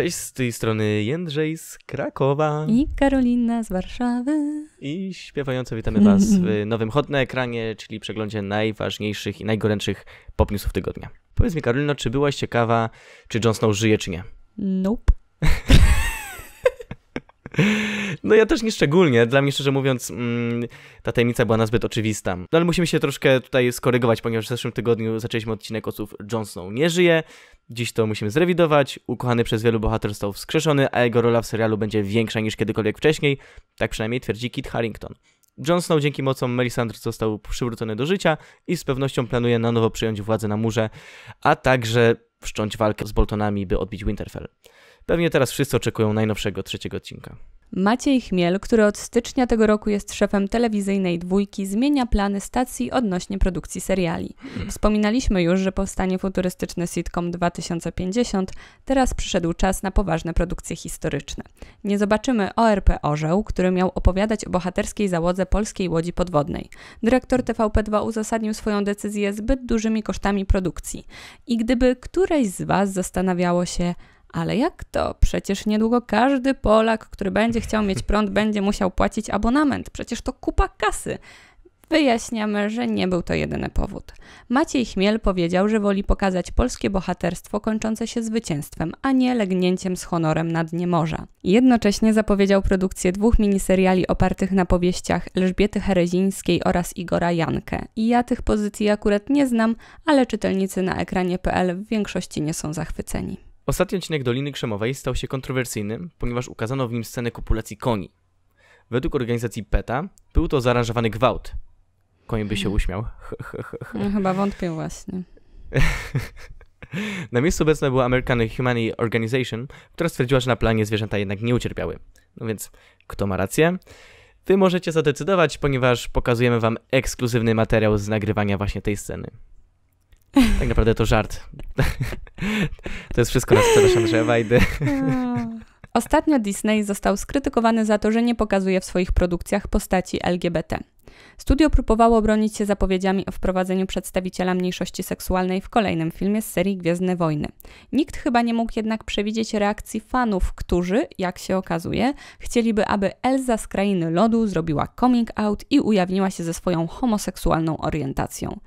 Cześć, z tej strony Jędrzej z Krakowa. I Karolina z Warszawy. I śpiewająco witamy Was w nowym Hot na ekranie, czyli przeglądzie najważniejszych i najgorętszych popniusów tygodnia. Powiedz mi, Karolino, czy byłaś ciekawa, czy Jon Snow żyje, czy nie? Nope. No ja też nieszczególnie. Dla mnie, szczerze mówiąc, mm, ta tajemnica była nazbyt oczywista. No ale musimy się troszkę tutaj skorygować, ponieważ w zeszłym tygodniu zaczęliśmy odcinek o Jon Snow nie żyje. Dziś to musimy zrewidować. Ukochany przez wielu bohaterów został wskrzeszony, a jego rola w serialu będzie większa niż kiedykolwiek wcześniej. Tak przynajmniej twierdzi Kit Harrington. Jon Snow dzięki mocom Melisandre został przywrócony do życia i z pewnością planuje na nowo przyjąć władzę na murze, a także wszcząć walkę z Boltonami, by odbić Winterfell. Pewnie teraz wszyscy oczekują najnowszego trzeciego odcinka. Maciej Chmiel, który od stycznia tego roku jest szefem telewizyjnej dwójki, zmienia plany stacji odnośnie produkcji seriali. Mhm. Wspominaliśmy już, że powstanie futurystyczny sitcom 2050, teraz przyszedł czas na poważne produkcje historyczne. Nie zobaczymy ORP Orzeł, który miał opowiadać o bohaterskiej załodze polskiej łodzi podwodnej. Dyrektor TVP2 uzasadnił swoją decyzję zbyt dużymi kosztami produkcji. I gdyby któreś z Was zastanawiało się, ale jak to? Przecież niedługo każdy Polak, który będzie chciał mieć prąd, będzie musiał płacić abonament. Przecież to kupa kasy. Wyjaśniamy, że nie był to jedyny powód. Maciej Chmiel powiedział, że woli pokazać polskie bohaterstwo kończące się zwycięstwem, a nie legnięciem z honorem na dnie morza. Jednocześnie zapowiedział produkcję dwóch miniseriali opartych na powieściach Elżbiety Herezińskiej oraz Igora Jankę. I ja tych pozycji akurat nie znam, ale czytelnicy na ekranie.pl w większości nie są zachwyceni. Ostatni odcinek Doliny Krzemowej stał się kontrowersyjny, ponieważ ukazano w nim scenę kopulacji koni. Według organizacji PETA był to zaaranżowany gwałt. Koń by się hmm. uśmiał. No, chyba wątpię właśnie. na miejscu obecna była American Humane Organization, która stwierdziła, że na planie zwierzęta jednak nie ucierpiały. No więc kto ma rację? Wy możecie zadecydować, ponieważ pokazujemy wam ekskluzywny materiał z nagrywania właśnie tej sceny. Tak naprawdę to żart. to jest wszystko na sprzedaż Andrzeja Wajdy. Ostatnio Disney został skrytykowany za to, że nie pokazuje w swoich produkcjach postaci LGBT. Studio próbowało bronić się zapowiedziami o wprowadzeniu przedstawiciela mniejszości seksualnej w kolejnym filmie z serii Gwiezdne Wojny. Nikt chyba nie mógł jednak przewidzieć reakcji fanów, którzy, jak się okazuje, chcieliby, aby Elza z krainy lodu zrobiła coming out i ujawniła się ze swoją homoseksualną orientacją.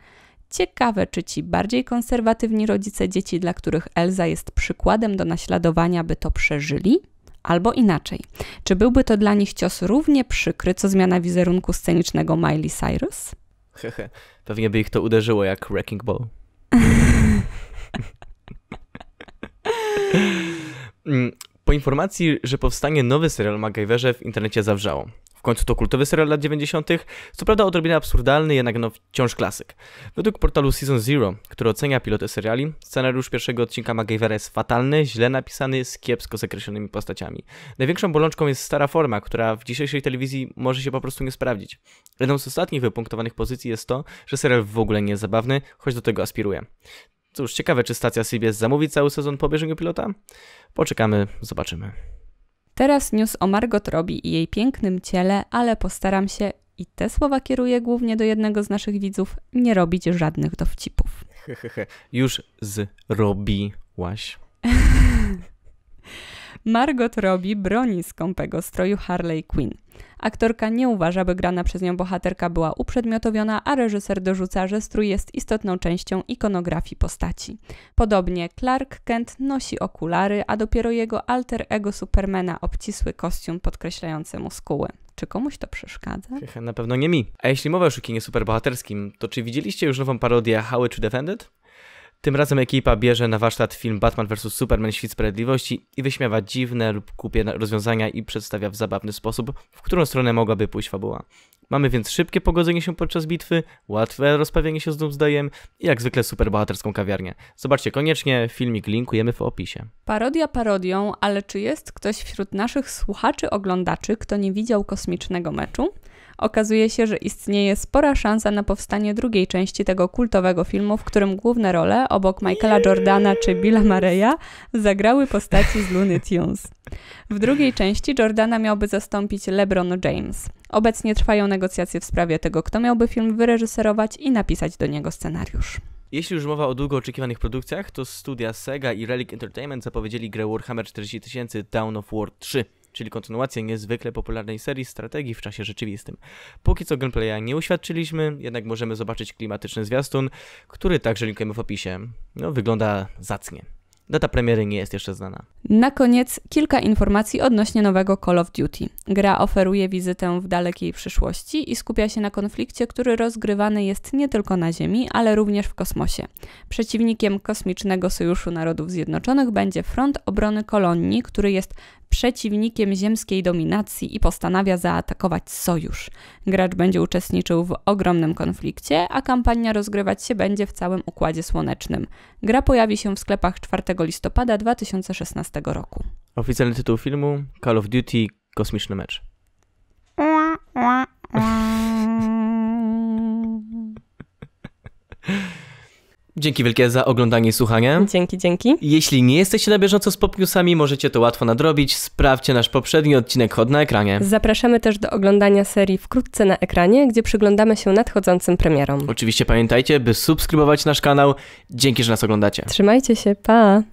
Ciekawe, czy ci bardziej konserwatywni rodzice dzieci, dla których Elza jest przykładem do naśladowania, by to przeżyli? Albo inaczej, czy byłby to dla nich cios równie przykry, co zmiana wizerunku scenicznego Miley Cyrus? Hehe, pewnie by ich to uderzyło jak Wrecking Ball. Mm, po informacji, że powstanie nowy serial MacGyverze w internecie zawrzało końcu to kultowy serial lat 90., co prawda odrobinę absurdalny, jednak no wciąż klasyk. Według portalu Season Zero, który ocenia pilotę seriali, scenariusz pierwszego odcinka MacGyvera jest fatalny, źle napisany, z kiepsko zakreślonymi postaciami. Największą bolączką jest stara forma, która w dzisiejszej telewizji może się po prostu nie sprawdzić. Jedną z ostatnich wypunktowanych pozycji jest to, że serial w ogóle nie jest zabawny, choć do tego aspiruje. Cóż, ciekawe czy stacja CBS zamówi cały sezon po obejrzeniu pilota? Poczekamy, zobaczymy. Teraz news o Margot Robbie i jej pięknym ciele, ale postaram się, i te słowa kieruję głównie do jednego z naszych widzów, nie robić żadnych dowcipów. Już zrobiłaś. Margot robi broni skąpego stroju Harley Quinn. Aktorka nie uważa, by grana przez nią bohaterka była uprzedmiotowiona, a reżyser dorzuca, że strój jest istotną częścią ikonografii postaci. Podobnie Clark Kent nosi okulary, a dopiero jego alter ego Supermana obcisły kostium podkreślający skóły. Czy komuś to przeszkadza? Na pewno nie mi. A jeśli mowa o szukinie superbohaterskim, to czy widzieliście już nową parodię How It Defended? Tym razem ekipa bierze na warsztat film Batman vs. Superman Świt Sprawiedliwości i wyśmiewa dziwne lub kupie rozwiązania i przedstawia w zabawny sposób, w którą stronę mogłaby pójść fabuła. Mamy więc szybkie pogodzenie się podczas bitwy, łatwe rozprawienie się z Doomsdayem i jak zwykle super bohaterską kawiarnię. Zobaczcie koniecznie, filmik linkujemy w opisie. Parodia parodią, ale czy jest ktoś wśród naszych słuchaczy oglądaczy, kto nie widział kosmicznego meczu? okazuje się, że istnieje spora szansa na powstanie drugiej części tego kultowego filmu, w którym główne role, obok Michaela Jordana czy Billa Mareya, zagrały postaci z Looney Tunes. W drugiej części Jordana miałby zastąpić LeBron James. Obecnie trwają negocjacje w sprawie tego, kto miałby film wyreżyserować i napisać do niego scenariusz. Jeśli już mowa o długo oczekiwanych produkcjach, to studia Sega i Relic Entertainment zapowiedzieli grę Warhammer 40 000 Town of War 3 czyli kontynuację niezwykle popularnej serii strategii w czasie rzeczywistym. Póki co gameplaya nie uświadczyliśmy, jednak możemy zobaczyć klimatyczny zwiastun, który także linkujemy w opisie. No, wygląda zacnie. Data premiery nie jest jeszcze znana. Na koniec kilka informacji odnośnie nowego Call of Duty. Gra oferuje wizytę w dalekiej przyszłości i skupia się na konflikcie, który rozgrywany jest nie tylko na Ziemi, ale również w kosmosie. Przeciwnikiem kosmicznego Sojuszu Narodów Zjednoczonych będzie Front Obrony Kolonii, który jest przeciwnikiem ziemskiej dominacji i postanawia zaatakować sojusz. Gracz będzie uczestniczył w ogromnym konflikcie, a kampania rozgrywać się będzie w całym Układzie Słonecznym. Gra pojawi się w sklepach 4 listopada 2016 roku. Oficjalny tytuł filmu Call of Duty Kosmiczny Mecz. Dzięki wielkie za oglądanie i słuchanie. Dzięki, dzięki. Jeśli nie jesteście na bieżąco z popniusami, możecie to łatwo nadrobić. Sprawdźcie nasz poprzedni odcinek Chod na ekranie. Zapraszamy też do oglądania serii Wkrótce na ekranie, gdzie przyglądamy się nadchodzącym premierom. Oczywiście pamiętajcie, by subskrybować nasz kanał. Dzięki, że nas oglądacie. Trzymajcie się, pa!